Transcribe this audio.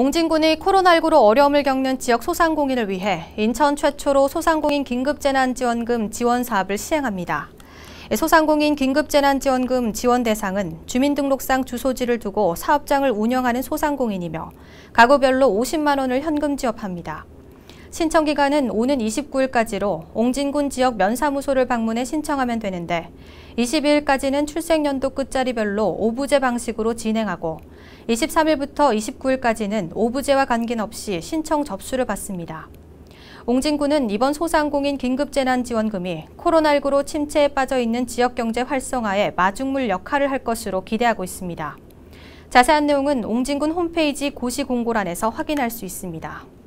옹진군이 코로나19로 어려움을 겪는 지역 소상공인을 위해 인천 최초로 소상공인 긴급재난지원금 지원 사업을 시행합니다. 소상공인 긴급재난지원금 지원 대상은 주민등록상 주소지를 두고 사업장을 운영하는 소상공인이며 가구별로 50만 원을 현금 지급합니다. 신청 기간은 오는 29일까지로 옹진군 지역 면사무소를 방문해 신청하면 되는데 22일까지는 출생연도 끝자리별로 오부제 방식으로 진행하고 23일부터 29일까지는 오부제와 관계없이 신청 접수를 받습니다. 옹진군은 이번 소상공인 긴급재난지원금이 코로나19로 침체에 빠져 있는 지역경제 활성화에 마중물 역할을 할 것으로 기대하고 있습니다. 자세한 내용은 옹진군 홈페이지 고시공고란에서 확인할 수 있습니다.